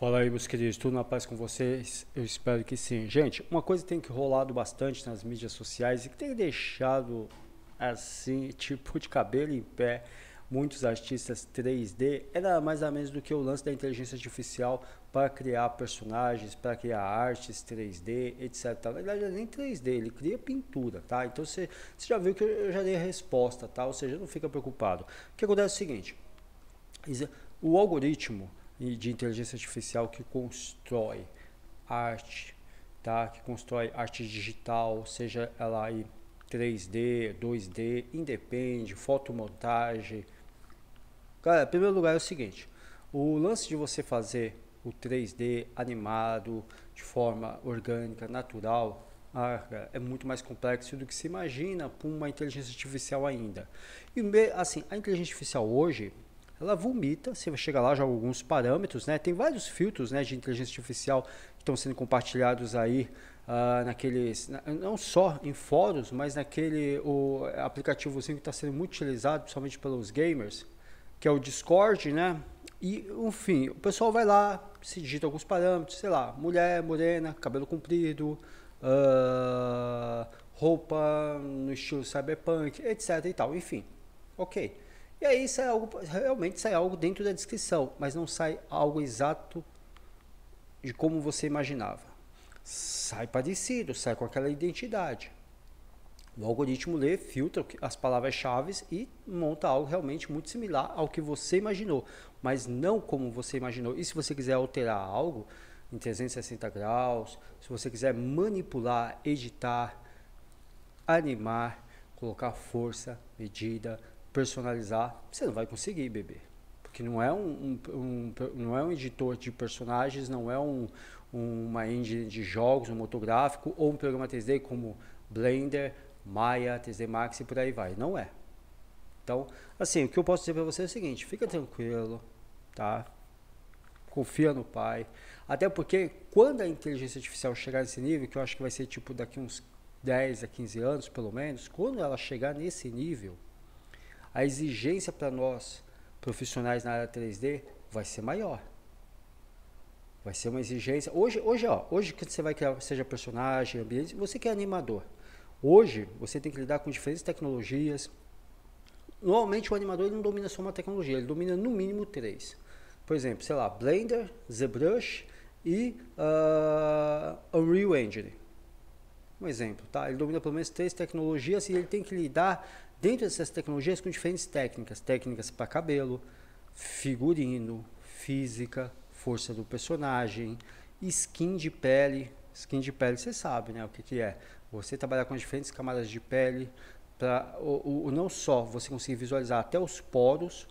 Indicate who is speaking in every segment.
Speaker 1: Fala aí, meus queridos, tudo na paz com vocês? Eu espero que sim. Gente, uma coisa tem que rolado bastante nas mídias sociais e que tem deixado assim, tipo de cabelo em pé, muitos artistas 3D, era é mais ou menos do que o lance da inteligência artificial para criar personagens, para criar artes 3D, etc. Na verdade, é nem 3D, ele cria pintura, tá? Então você, você já viu que eu já dei a resposta, tá? Ou seja, não fica preocupado. O que acontece é o seguinte: o algoritmo de inteligência artificial que constrói arte, tá? Que constrói arte digital, seja ela aí 3D, 2D, independe, fotomontagem. Cara, em primeiro lugar é o seguinte, o lance de você fazer o 3D animado de forma orgânica, natural, ah, é muito mais complexo do que se imagina com uma inteligência artificial ainda. E assim, a inteligência artificial hoje, ela vomita, você chega lá, joga alguns parâmetros, né? Tem vários filtros né, de inteligência artificial que estão sendo compartilhados aí uh, naqueles, na, não só em fóruns, mas naquele o aplicativozinho que está sendo muito utilizado, principalmente pelos gamers, que é o Discord, né? E, enfim, o pessoal vai lá, se digita alguns parâmetros, sei lá, mulher, morena, cabelo comprido, uh, roupa no estilo cyberpunk, etc e tal, enfim. Ok. E aí sai algo, realmente sai algo dentro da descrição, mas não sai algo exato de como você imaginava. Sai parecido, sai com aquela identidade. O algoritmo lê, filtra as palavras-chave e monta algo realmente muito similar ao que você imaginou, mas não como você imaginou. E se você quiser alterar algo em 360 graus, se você quiser manipular, editar, animar, colocar força, medida, personalizar, você não vai conseguir, bebê. Porque não é um, um, um não é um editor de personagens, não é um, uma engine de jogos, um motor gráfico ou um programa 3D como Blender, Maya, 3D Max e por aí vai. Não é. Então, assim, o que eu posso dizer para você é o seguinte: fica tranquilo, tá? Confia no pai. Até porque quando a inteligência artificial chegar nesse nível, que eu acho que vai ser tipo daqui uns 10 a 15 anos, pelo menos, quando ela chegar nesse nível, a exigência para nós, profissionais na área 3D, vai ser maior. Vai ser uma exigência. Hoje, hoje, ó, hoje que você vai criar, seja personagem, ambiente, você que é animador. Hoje, você tem que lidar com diferentes tecnologias. Normalmente, o animador ele não domina só uma tecnologia, ele domina no mínimo três. Por exemplo, sei lá, Blender, ZBrush e uh, Unreal Engine um exemplo, tá? Ele domina pelo menos três tecnologias e ele tem que lidar dentro dessas tecnologias com diferentes técnicas, técnicas para cabelo, figurino, física, força do personagem, skin de pele, skin de pele você sabe, né, o que que é? Você trabalhar com diferentes camadas de pele para o, o não só você conseguir visualizar até os poros,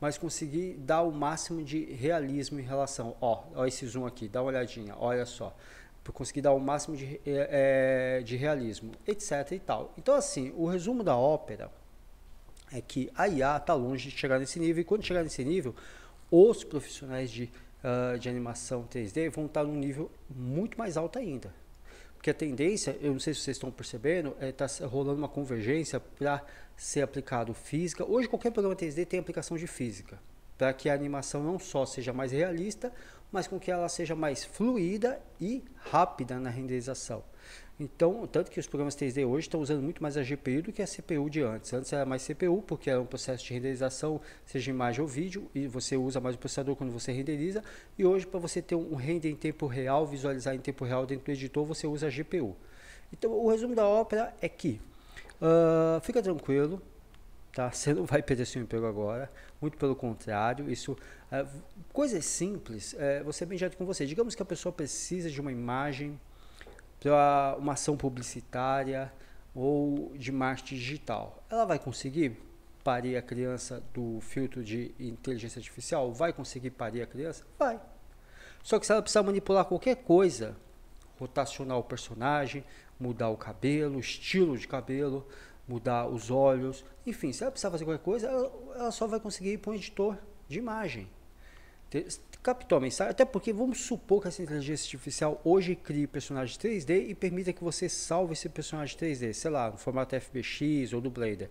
Speaker 1: mas conseguir dar o máximo de realismo em relação, ó, ó esse zoom aqui, dá uma olhadinha, olha só para conseguir dar o máximo de, é, é, de realismo, etc e tal. Então, assim, o resumo da ópera é que a IA está longe de chegar nesse nível, e quando chegar nesse nível, os profissionais de, uh, de animação 3D vão estar tá num nível muito mais alto ainda. Porque a tendência, eu não sei se vocês estão percebendo, está é rolando uma convergência para ser aplicado física. Hoje, qualquer programa 3D tem aplicação de física, para que a animação não só seja mais realista, mas com que ela seja mais fluida e rápida na renderização. Então, tanto que os programas 3D hoje estão usando muito mais a GPU do que a CPU de antes. Antes era mais CPU, porque era um processo de renderização, seja imagem ou vídeo, e você usa mais o processador quando você renderiza. E hoje, para você ter um render em tempo real, visualizar em tempo real dentro do editor, você usa a GPU. Então, o resumo da ópera é que uh, fica tranquilo, tá? Você não vai perder seu emprego agora, muito pelo contrário, isso é, coisas simples, é, você é bem direto com você. Digamos que a pessoa precisa de uma imagem para uma ação publicitária ou de marketing digital. Ela vai conseguir parir a criança do filtro de inteligência artificial? Vai conseguir parir a criança? Vai. Só que se ela precisar manipular qualquer coisa, rotacionar o personagem, mudar o cabelo, estilo de cabelo, mudar os olhos, enfim, se ela precisar fazer qualquer coisa, ela, ela só vai conseguir ir para um editor de imagem. Captou a mensagem, até porque vamos supor que essa inteligência artificial hoje crie personagens 3D e permita que você salve esse personagem 3D, sei lá, no formato FBX ou do Blender.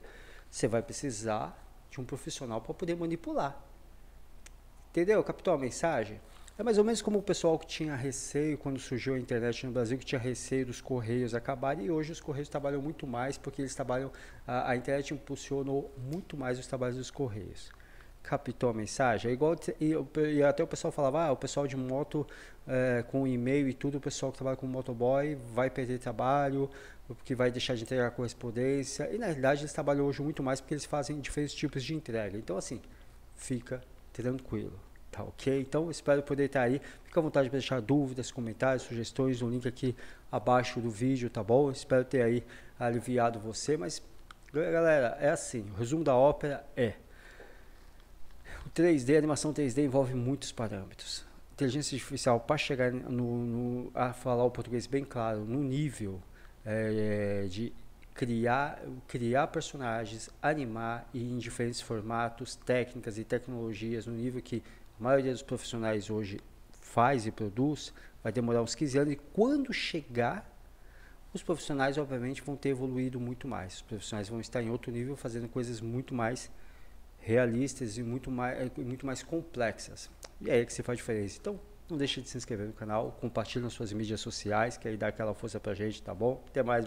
Speaker 1: Você vai precisar de um profissional para poder manipular. Entendeu? Captou a mensagem? É mais ou menos como o pessoal que tinha receio quando surgiu a internet no Brasil, que tinha receio dos correios acabarem, e hoje os correios trabalham muito mais, porque eles trabalham. A, a internet impulsionou muito mais os trabalhos dos correios. Captou a mensagem? É igual, e, e, até o pessoal falava, ah, o pessoal de moto é, com e-mail e tudo, o pessoal que trabalha com motoboy vai perder trabalho, porque vai deixar de entregar correspondência. E na realidade eles trabalham hoje muito mais porque eles fazem diferentes tipos de entrega. Então, assim, fica tranquilo. Tá ok? Então, espero poder estar aí. Fica à vontade para deixar dúvidas, comentários, sugestões no link aqui abaixo do vídeo, tá bom? Espero ter aí aliviado você, mas galera, é assim, o resumo da ópera é o 3D, a animação 3D envolve muitos parâmetros. Inteligência artificial, para chegar no, no, a falar o português bem claro, no nível é, de criar, criar personagens, animar e em diferentes formatos, técnicas e tecnologias no nível que a maioria dos profissionais hoje faz e produz, vai demorar uns 15 anos e quando chegar, os profissionais obviamente vão ter evoluído muito mais. Os profissionais vão estar em outro nível fazendo coisas muito mais realistas e muito mais, muito mais complexas. E é aí que se faz diferença. Então, não deixe de se inscrever no canal, compartilhe nas suas mídias sociais, que aí dá aquela força pra gente, tá bom? Até mais.